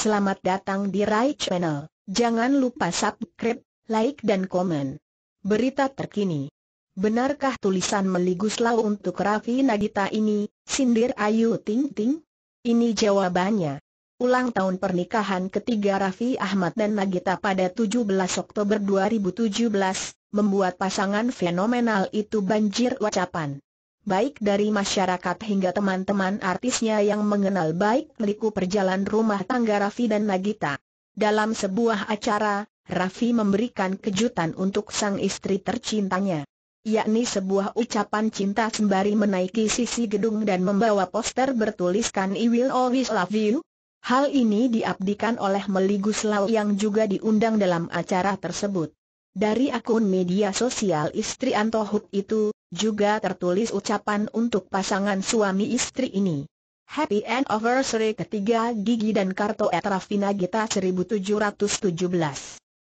Selamat datang di Rai Channel. Jangan lupa subscribe, like dan komen. Berita terkini. Benarkah tulisan meliguslah untuk Raffi Nagita ini, sindir Ayu Ting Ting? Ini jawabannya. Ulang tahun pernikahan ketiga Raffi Ahmad dan Nagita pada 17 Oktober 2017, membuat pasangan fenomenal itu banjir ucapan baik dari masyarakat hingga teman-teman artisnya yang mengenal baik liku perjalanan rumah tangga Raffi dan Nagita. Dalam sebuah acara, Raffi memberikan kejutan untuk sang istri tercintanya yakni sebuah ucapan cinta sembari menaiki sisi gedung dan membawa poster bertuliskan I will always love you. Hal ini diabdikan oleh Meli Guslau yang juga diundang dalam acara tersebut. Dari akun media sosial istri Antohut itu, juga tertulis ucapan untuk pasangan suami istri ini. Happy Anniversary ketiga gigi dan kartu Etrafina Gita 1717.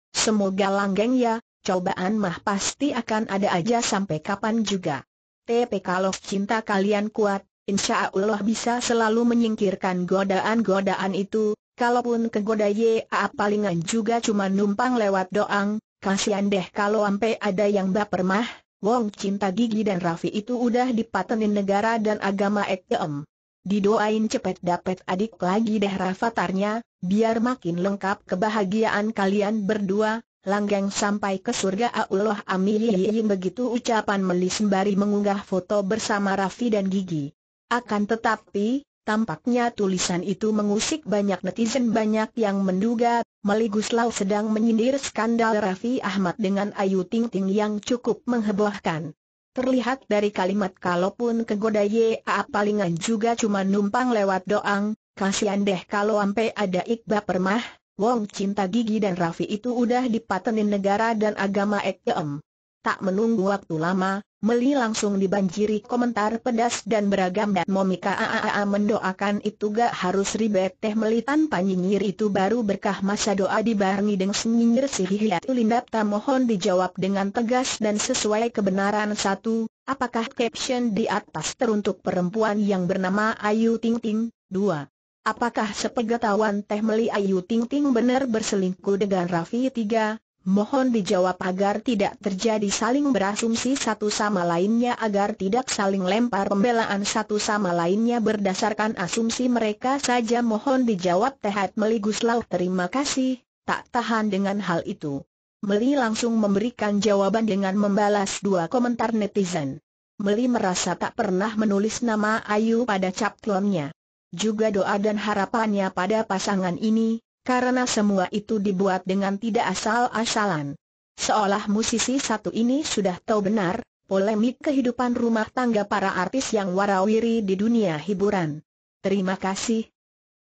Semoga langgeng ya, cobaan mah pasti akan ada aja sampai kapan juga. TP kalau cinta kalian kuat, insya Allah bisa selalu menyingkirkan godaan-godaan itu, kalaupun kegoda ya palingan juga cuma numpang lewat doang, kasihan deh kalau ampe ada yang baper mah. Wong cinta gigi dan Raffi itu udah dipatenin negara dan agama ekem. Didoain cepet dapet adik lagi deh Rafatarnya, biar makin lengkap kebahagiaan kalian berdua, langgeng sampai ke surga Allah amin iya, iya, iya, begitu ucapan Meli sembari mengunggah foto bersama Raffi dan Gigi. Akan tetapi, Tampaknya tulisan itu mengusik banyak netizen banyak yang menduga, Meliguslau sedang menyindir skandal Raffi Ahmad dengan Ayu Ting Ting yang cukup menghebohkan. Terlihat dari kalimat kalaupun kegoda apa palingan juga cuma numpang lewat doang, kasihan deh kalau ampe ada Iqbal Permah, Wong Cinta Gigi dan Raffi itu udah dipatenin negara dan agama Ekem. Tak menunggu waktu lama, Meli langsung dibanjiri komentar pedas dan beragam dan Momika AAA mendoakan itu gak harus ribet teh Meli tanpa nyinyir itu baru berkah masa doa dibarengi dengan senyinyir si hihiat ulindap tamohon dijawab dengan tegas dan sesuai kebenaran satu, apakah caption di atas teruntuk perempuan yang bernama Ayu Ting Ting, dua. Apakah sepengetahuan Teh Meli Ayu Ting Ting benar berselingkuh dengan Raffi 3? Mohon dijawab agar tidak terjadi saling berasumsi satu sama lainnya agar tidak saling lempar pembelaan satu sama lainnya berdasarkan asumsi mereka saja mohon dijawab Tehat Meli Guslau terima kasih, tak tahan dengan hal itu. Meli langsung memberikan jawaban dengan membalas dua komentar netizen. Meli merasa tak pernah menulis nama Ayu pada captionnya. Juga doa dan harapannya pada pasangan ini, karena semua itu dibuat dengan tidak asal-asalan. Seolah musisi satu ini sudah tahu benar, polemik kehidupan rumah tangga para artis yang warawiri di dunia hiburan. Terima kasih,